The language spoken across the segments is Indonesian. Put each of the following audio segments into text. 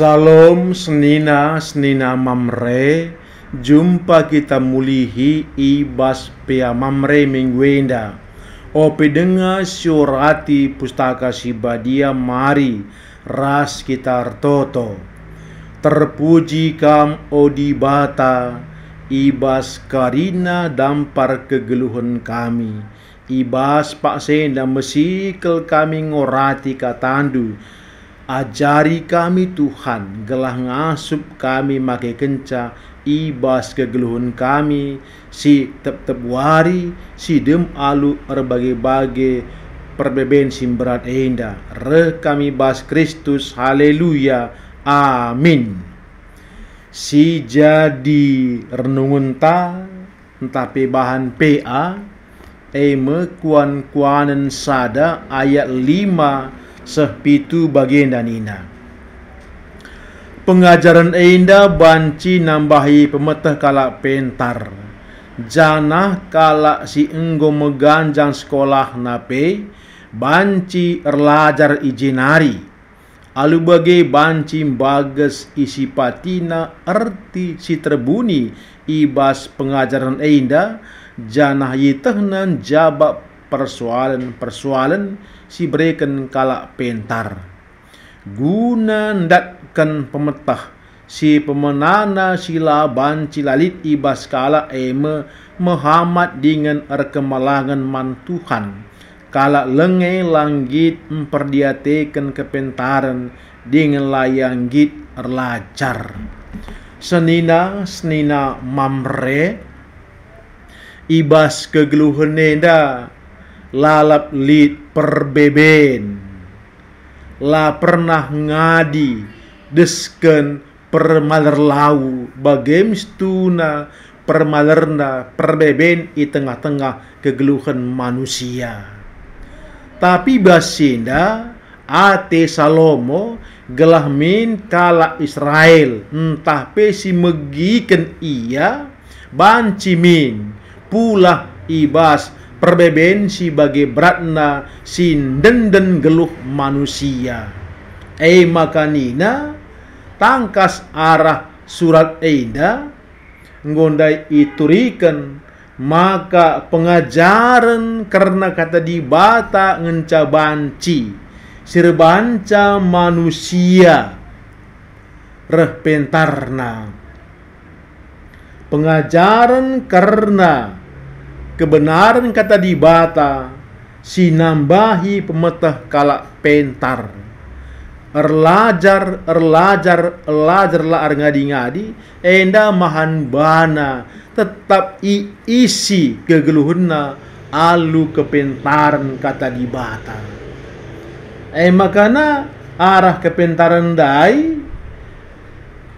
Salam senina senina mamre Jumpa kita mulihi ibas pia mamre mingguenda Opi pedenga surati pustaka sibadia mari Ras kita toto Terpuji kam odibata Ibas karina dampar kegeluhan kami Ibas pak senda mesikel kami ngorati katandu tandu Ajari kami Tuhan gelah ngasup kami makai kenca ibas kegeluhun kami si tep-tep wari si dem alu berbagai-bagai perbeben simbrat enda re kami bas Kristus haleluya amin si jadi renungan ta entape bahan PA Eme kuan kuanen sada ayat 5 sepitu bagian dan ina. Pengajaran Einda banci nambahi pemetah kalak pentar. Jana kalak si enggo meganjang sekolah nape, banci erlajar ijinari. Alu bagi banci bagus isi patina erti si terbuni ibas pengajaran Einda, jana yitahnan jabak persoalan-persoalan si breken kalak pentar. Guna ndatkan pemetah si pemenana sila cilalit ibas kala eme Muhammad dengan erkemalangan mantuhan. Kala lengai langgit memperdiatekan kepentaran dengan layang git erlajar. Senina senina mamre ibas kegeluheneda lalap lid perbeben la pernah ngadi desken permalerlau bagemstuna permalerna perbeben i tengah-tengah kegeluhan manusia tapi basinda ate Salomo gelah min kala Israel entah pesi megiken ia banci min pula ibas si bagi beratna si denden geluh manusia. E makanina tangkas arah surat Eida ngondai iturikan maka pengajaran karena kata di bata ngenca banci sirbanca manusia reh pentarna pengajaran karena kebenaran kata dibata sinambahi pemetah kalak pentar erlajar erlajar erlajar la ngadi-ngadi enda mahan bana tetap isi kegeluhna alu kepentaran kata dibata eh makana arah kepentaran dai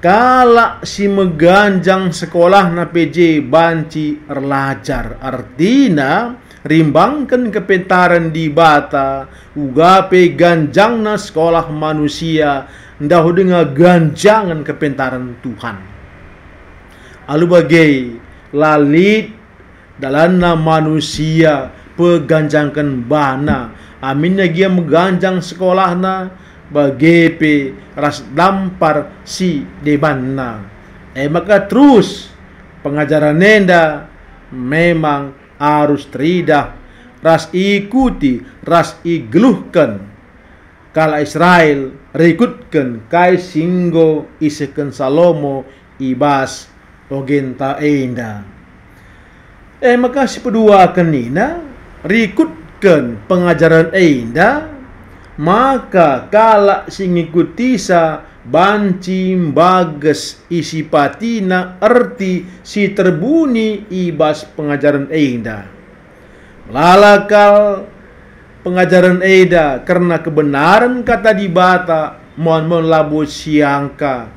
Kala si meganjang sekolah na PJ banci erlajar artina rimbangkan kepentaran di bata ugape ganjang na sekolah manusia ndahu dengan ganjangan kepentaran Tuhan. Alu bagai lalit dalam manusia peganjangkan bana aminnya dia meganjang sekolah na bagepe ras dampar si debanna eh maka terus pengajaran nenda memang harus teridah ras ikuti ras igeluhkan kala Israel rikutkan kai singgo iseken Salomo ibas ogenta enda eh maka si kedua kenina rikutkan pengajaran enda maka kala singikutisa banci bages isi patina erti si terbuni ibas pengajaran Eida lalakal pengajaran Eida karena kebenaran kata dibata mohon mohon labu siangka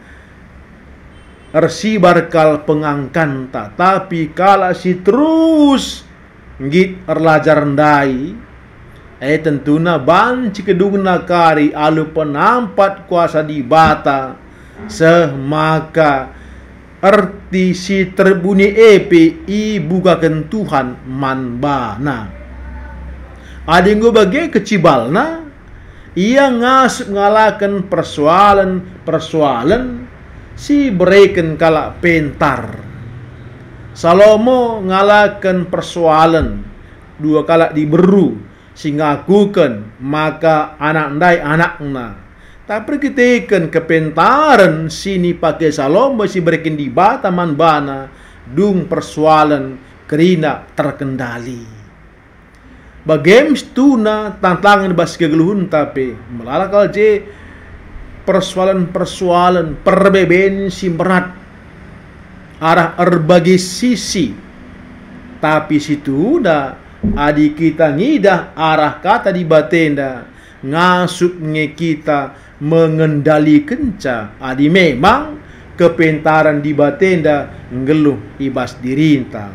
ersi barkal pengangkanta tapi kala si terus git erlajar ndai Eh tentuna banci kedungna kari alu penampat kuasa di bata semaka erti si terbuni epi ibuka kentuhan manbana. Ada yang gue bagai kecibalna ia ngasup ngalakan persoalan-persoalan si bereken kala pentar. Salomo ngalakan persoalan dua kala diberu singagukan maka anak ndai anak na. tapi ketikan kepentaran sini pakai salom masih di bataman bana dung persoalan kerina terkendali bagaimana tuna tantangan bas kegeluhun tapi melalakal je persoalan-persoalan perbeben si berat arah erbagi sisi tapi situ dah. Adik kita ngidah arah kata di batenda nge kita mengendali kenca adi memang kepentaran di batenda ngeluh ibas dirinta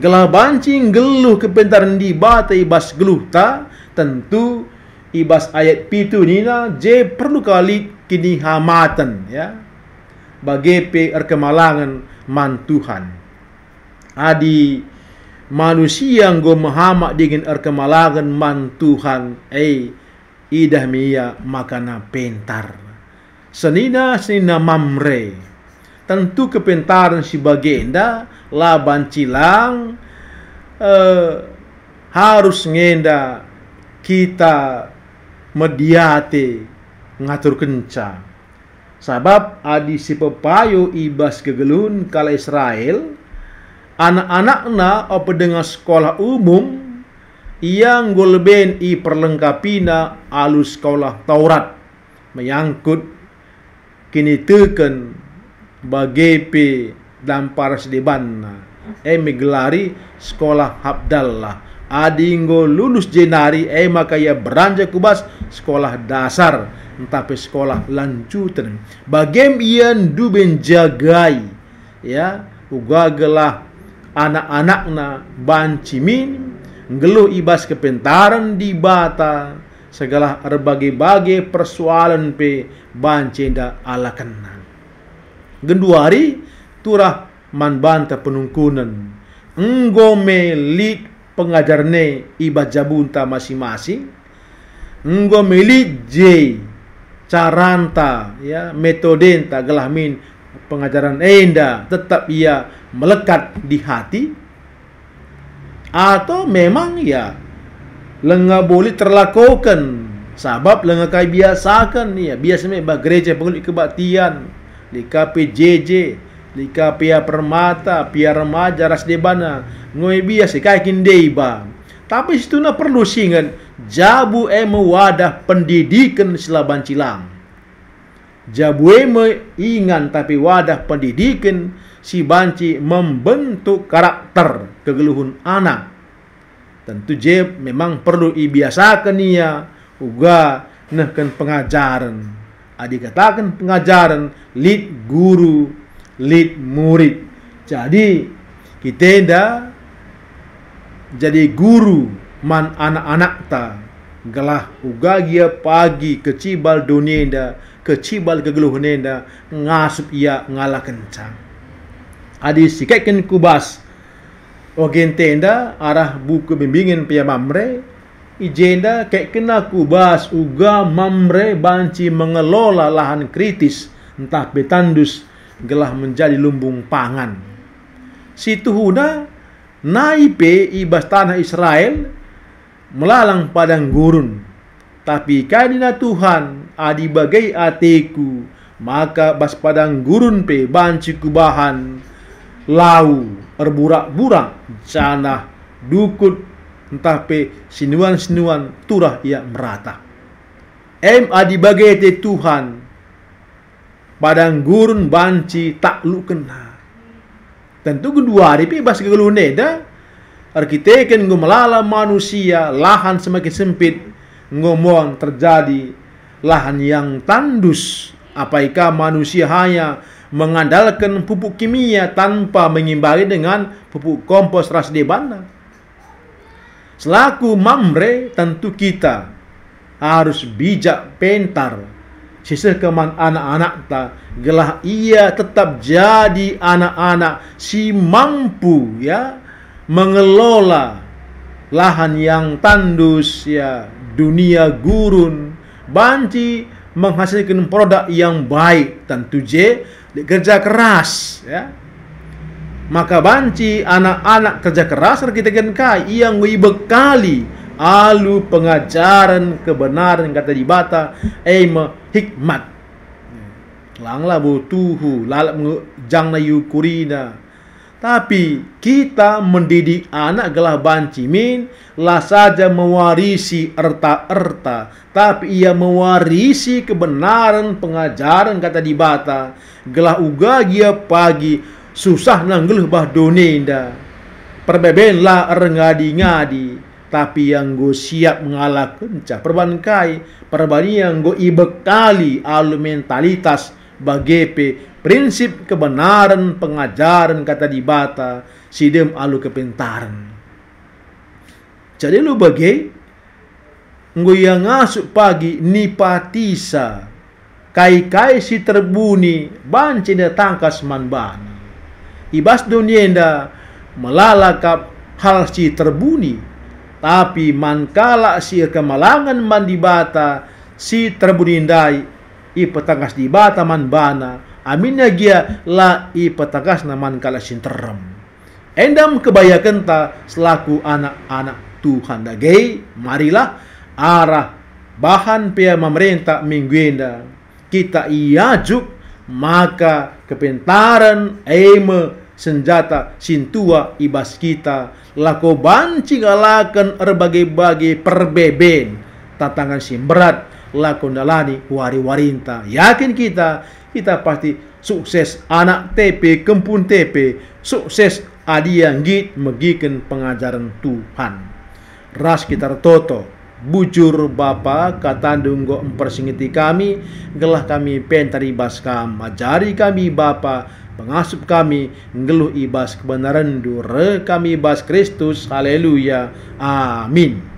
gelah bancing geluh kepentaran di bata ibas geluh ta tentu ibas ayat pitu nina je perlu kali kini hamatan ya pr erkemalangan mantuhan adi manusia yang go mahamak dengan erkemalagan man Tuhan eh idah mia makana pentar senina senina mamre tentu kepentaran si bagenda laban cilang eh, harus ngenda kita mediate ngatur kencang sabab adi si pepayo ibas kegelun kala Israel anak-anakna anak apa dengan sekolah umum yang golben i perlengkapi perlengkapina alus sekolah Taurat menyangkut kini teken p dan para paras na emi eh, gelari sekolah Abdallah adinggo lulus jenari eh kaya beranjak kubas sekolah dasar Tapi sekolah lanjutan bagem ian duben jagai ya ugagelah anak-anakna anak bancimin, ngeluh ibas kepentaran di bata, segala berbagai-bagai persoalan pe bancenda ala kenang. Genduari turah manbanta penungkunan, enggome lid pengajarne iba jabunta masing-masing, enggome lid j caranta ya metodenta min pengajaran Enda eh, tetap ia melekat di hati? Atau memang ya lengah boleh terlakukan sebab lenga kai biasakan ya biasanya bah gereja pengulik kebaktian di KPJJ di KPA Permata pia remaja ras debana ngoi biasa kai kindei ba tapi situ na perlu singan jabu emu wadah pendidikan silaban cilang Jabueme ingan tapi wadah pendidikan si banci membentuk karakter kegeluhun anak. Tentu je memang perlu ibiasakan ia uga nehkan pengajaran. Adik katakan pengajaran lid guru, lid murid. Jadi kita dah jadi guru man anak-anak ta gala ugagia pagi kecibal dunenda kecibal nenda ngasup ia ngalah kencang adi sikaken kubas ogentenda arah buku bimbingan pia mamre ijenda kek kena kubas uga mamre banci mengelola lahan kritis entah betandus gelah menjadi lumbung pangan situhuna naipe ibas tanah Israel melalang padang gurun. Tapi karena Tuhan adi bagai ateku, maka bas padang gurun pe banci kubahan, lau, erburak-burak, canah, dukut, entah pe sinuan-sinuan turah ia merata. Em adi bagai te Tuhan, padang gurun banci tak lu kena. Tentu kedua hari pe bas kegelune dah, arkiteken ngo manusia lahan semakin sempit ngomong terjadi lahan yang tandus Apaika manusia hanya mengandalkan pupuk kimia tanpa mengimbangi dengan pupuk kompos ras debana selaku mamre tentu kita harus bijak pintar. sisa keman anak-anak ta gelah ia tetap jadi anak-anak si mampu ya mengelola lahan yang tandus ya dunia gurun banci menghasilkan produk yang baik tentu J kerja keras ya maka banci anak-anak kerja keras kita kai yang wibekali alu pengajaran kebenaran kata di bata eme hikmat langlah bu tuhu lalap jangna yukurina tapi kita mendidik anak gelah bancimin lah saja mewarisi erta-erta. Tapi ia mewarisi kebenaran pengajaran kata di bata. Gelah uga dia pagi susah nanggel bah donenda. Perbebenlah erengadi-ngadi. Tapi yang go siap mengalah kencah perbankai. Perbani yang go ibekali alu mentalitas bagepe prinsip kebenaran pengajaran kata dibata sidem alu kepintaran. Jadi lu bagai yang ngasuk pagi nipatisa kai-kai si terbuni banci dia tangkas manban. Ibas dunia nda melalakap hal si terbuni tapi mankala si kemalangan mandibata si terbuni ndai i petangkas dibata manbana aminnya gia la petagas naman kala sinterem. Endam kebayakan ta selaku anak-anak Tuhan dagai, marilah arah bahan pia memerintah mingguenda kita iajuk maka kepentaran eme senjata sintua ibas kita lako banci galakan berbagai-bagai perbeben tatangan berat lakon dalani wari warinta. Yakin kita, kita pasti sukses anak TP, kempun TP, sukses adi yang git megikan pengajaran Tuhan. Ras kita toto, bujur Bapa kata dunggo empersingiti kami, gelah kami pentari baskam, majari kami Bapa, pengasuh kami, ngeluh ibas kebenaran dure kami ibas Kristus, haleluya, amin.